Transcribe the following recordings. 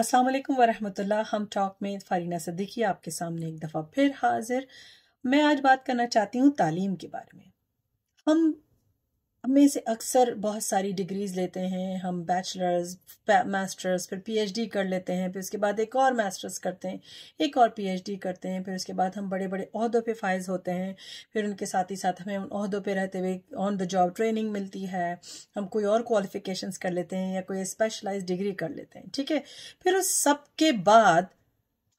अस्सलाम वालेकुम वरहमतुल्लाह हम टॉक में फारीना सिद्दीकी आपके सामने एक दफ़ा फिर हाजिर मैं आज बात करना चाहती हूँ तालीम के बारे में हम हम में से अक्सर बहुत सारी डिग्रीज लेते हैं हम बैचलर्स मास्टर्स फिर पीएचडी कर लेते हैं फिर उसके बाद एक और मास्टर्स करते हैं एक और पीएचडी करते हैं फिर उसके बाद हम बड़े बड़े अहदों पे फाइज होते हैं फिर उनके साथ ही साथ हमें उन अहदों पे रहते हुए ऑन द जॉब ट्रेनिंग मिलती है हम कोई और क्वालिफिकेशन कर लेते हैं या कोई स्पेशलाइज डिग्री कर लेते हैं ठीक है फिर उस सब के बाद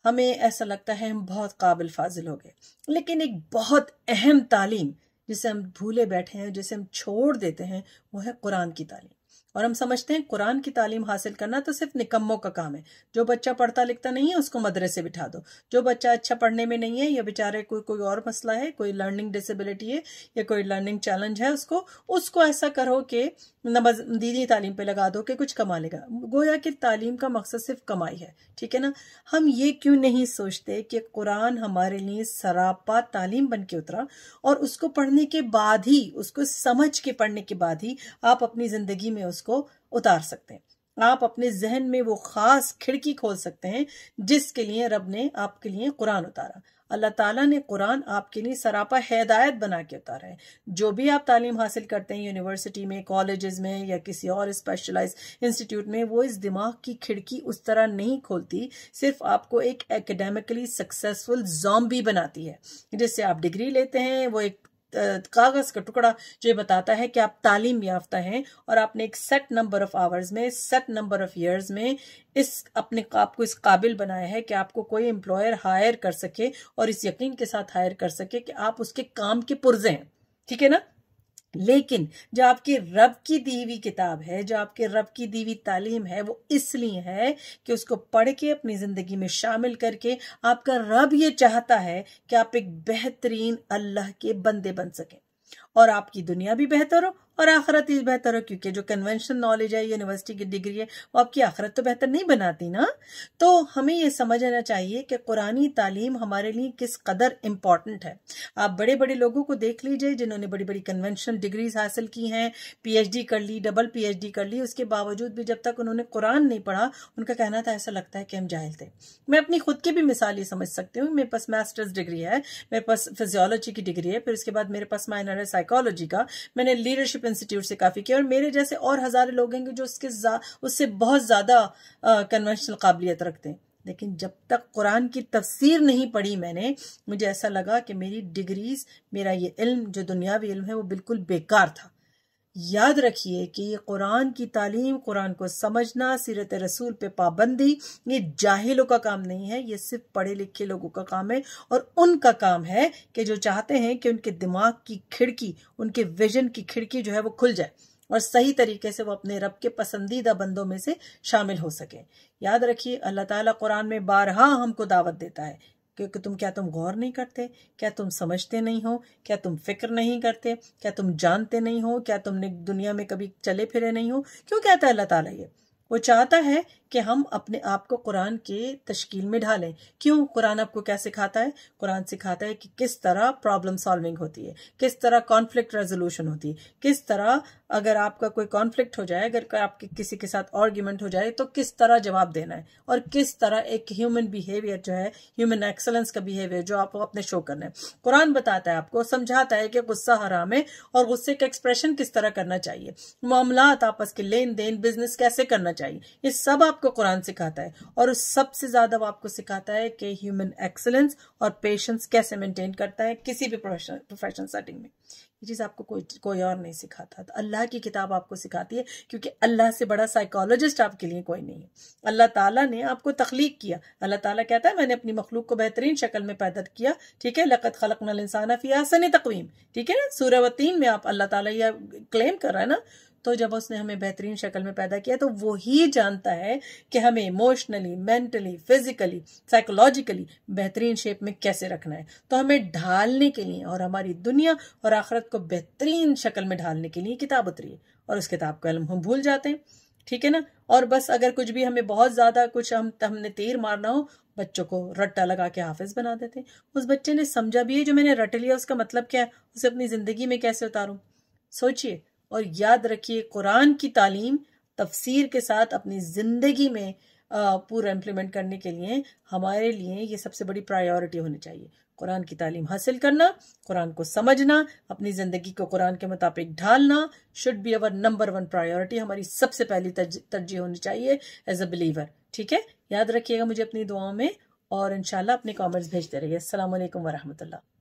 हमें ऐसा लगता है हम बहुत काबिल फाजिल हो गए लेकिन एक बहुत अहम तालीम जिसे हम भूले बैठे हैं जिसे हम छोड़ देते हैं वो है कुरान की तालीम और हम समझते हैं कुरान की तालीम हासिल करना तो सिर्फ निकम्मों का काम है जो बच्चा पढ़ता लिखता नहीं है उसको मदरसे बिठा दो जो बच्चा अच्छा पढ़ने में नहीं है या बेचारे कोई कोई और मसला है कोई लर्निंग डिसेबिलिटी है या कोई लर्निंग चैलेंज है उसको उसको ऐसा करो कि नमज दीदी तालीम पर लगा दो कि कुछ कमा लेगा गोया कि तालीम का मकसद सिर्फ कमाई है ठीक है ना हम ये क्यों नहीं सोचते कि कुरान हमारे लिए सरापा तालीम बन के उतरा और उसको पढ़ने के बाद ही उसको समझ के पढ़ने के बाद ही आप अपनी जिंदगी में उसको उसको उतार सकते हैं आप अपने जहन में वो खास खिड़की खोल सकते हैं जिसके लिए रब ने आपके लिए कुरान उतारा अल्लाह ताला ने कुरान आपके लिए सरापा हिदायत बना के उतारा है जो भी आप तालीम हासिल करते हैं यूनिवर्सिटी में कॉलेजेस में या किसी और स्पेशलाइज इंस्टीट्यूट में वो इस दिमाग की खिड़की उस तरह नहीं खोलती सिर्फ आपको एक एकेडमिकली सक्सेसफुल जॉम्बी बनाती है जिससे आप डिग्री लेते हैं वो एक कागज़ का टुकड़ा जो बताता है कि आप तालीम याफ्ता हैं और आपने एक सेट नंबर ऑफ़ आवर्स में सेट नंबर ऑफ़ ईयर्स में इस अपने आपको इस काबिल बनाया है कि आपको कोई एम्प्लॉयर हायर कर सके और इस यकीन के साथ हायर कर सके कि आप उसके काम के पुर्जे हैं ठीक है ना लेकिन जो आपके रब की दीवी किताब है जो आपके रब की दीवी तालीम है वो इसलिए है कि उसको पढ़ के अपनी ज़िंदगी में शामिल करके आपका रब ये चाहता है कि आप एक बेहतरीन अल्लाह के बंदे बन सकें और आपकी दुनिया भी बेहतर हो और आखिरत ही बेहतर हो क्योंकि जो कन्वेंशनल नॉलेज है यूनिवर्सिटी की डिग्री है वो आपकी आखिरत तो बेहतर नहीं बनाती ना तो हमें ये समझना चाहिए कि कुरानी तालीम हमारे लिए किस कदर इम्पॉर्टेंट है आप बड़े बड़े लोगों को देख लीजिए जिन्होंने बड़ी बड़ी कन्वेंशनल डिग्रीज हासिल की हैं पीएचडी कर ली डबल पी कर ली उसके बावजूद भी जब तक उन्होंने कुरान नहीं पढ़ा उनका कहना था ऐसा लगता है कि हम जाहिल थे मैं अपनी खुद की भी मिसाल ये समझ सकती हूँ मेरे पास मास्टर्स डिग्री है मेरे पास फिजियोलॉजी की डिग्री है फिर उसके बाद मेरे पास माइनर है साइकोलॉजी का मैंने लीडरशिप इंस्टीट्यूट से काफ़ी किया और मेरे जैसे और हजारे लोग हैं जो उसके उससे बहुत ज़्यादा कन्वेंशनल काबिलियत रखते हैं लेकिन जब तक कुरान की तफसीर नहीं पढ़ी मैंने मुझे ऐसा लगा कि मेरी डिग्रीज मेरा ये इल्म जो दुनियावी इल्म है वो बिल्कुल बेकार था याद रखिए कि ये कुरान की तालीम कुरान को समझना सीरत रसूल पे पाबंदी ये जाहिलों का काम नहीं है ये सिर्फ पढ़े लिखे लोगों का काम है और उनका काम है कि जो चाहते हैं कि उनके दिमाग की खिड़की उनके विजन की खिड़की जो है वो खुल जाए और सही तरीके से वो अपने रब के पसंदीदा बंदों में से शामिल हो सके याद रखिए अल्लाह ताला कुरान में बारहा हमको दावत देता है क्योंकि तुम क्या तुम गौर नहीं करते क्या तुम समझते नहीं हो क्या तुम फिक्र नहीं करते क्या तुम जानते नहीं हो क्या तुमने दुनिया में कभी चले फिरे नहीं हो क्यों कहता है अल्लाह ताला ये वो चाहता है कि हम अपने आप को कुरान के तश्कील में ढालें क्यों कुरान आपको क्या सिखाता है कुरान सिखाता है कि किस तरह प्रॉब्लम सॉल्विंग होती है किस तरह कॉन्फ्लिक्ट रेजोल्यूशन होती है किस तरह अगर आपका कोई कॉन्फ्लिक्ट हो जाए अगर आपके किसी के साथ आर्ग्यूमेंट हो जाए तो किस तरह जवाब देना है और किस तरह एक ह्यूमन बिहेवियर जो है ह्यूमन एक्सलेंस का बिहेवियर जो आपको अपने शो करना है कुरान बताता है आपको समझाता है कि गुस्सा हराम है और गुस्से का एक्सप्रेशन किस तरह करना चाहिए मामला आपस के लेन देन बिजनेस कैसे करना चाहिए ये सब आप आपको कुरान सिखाता है और उस सबसे ज़्यादा वो आपको सिखाता है कि ह्यूमन एक्सलेंस और पेशेंस कैसे मेंटेन करता है किसी भी प्रोफेशनल सेटिंग में ये चीज़ आपको कोई कोई और नहीं सिखाता तो अल्लाह की किताब आपको सिखाती है क्योंकि अल्लाह से बड़ा साइकोलॉजिस्ट आपके लिए कोई नहीं है अल्लाह ताला ने आपको तख्लीक किया अल्लाह ताला कहता है मैंने अपनी मखलूक को बेहतरीन शक्ल में पैदा किया ठीक है लकत खलकन इंसान फ़ियासन तकवीम ठीक है सूरवतीन में आप अल्लाह ताला क्लेम कर रहा है ना तो जब उसने हमें बेहतरीन शक्ल में पैदा किया तो वो ही जानता है कि हमें इमोशनली मेंटली फिजिकली साइकोलॉजिकली बेहतरीन शेप में कैसे रखना है तो हमें ढालने के लिए और हमारी दुनिया और आखरत को बेहतरीन शक्ल में ढालने के लिए किताब उतरी है और उस किताब का इलम हम भूल जाते हैं ठीक है ना और बस अगर कुछ भी हमें बहुत ज़्यादा कुछ हम हमने तीर मारना हो बच्चों को रट्टा लगा के हाफिज बना देते हैं उस बच्चे ने समझा भी है जो मैंने रट लिया उसका मतलब क्या है उसे अपनी ज़िंदगी में कैसे उतारूं सोचिए और याद रखिए कुरान की तालीम तफसीर के साथ अपनी ज़िंदगी में पूरा इम्प्लीमेंट करने के लिए हमारे लिए ये सबसे बड़ी प्रायोरिटी होनी चाहिए कुरान की तालीम हासिल करना कुरान को समझना अपनी ज़िंदगी को कुरान के मुताबिक ढालना should be our number one priority हमारी सबसे पहली तरजीह होनी चाहिए एज अ बिलीवर ठीक है याद रखिएगा मुझे अपनी दुआओं में और इनशाला अपने कॉमेंट्स भेजते रहिए असल वरहमल्ला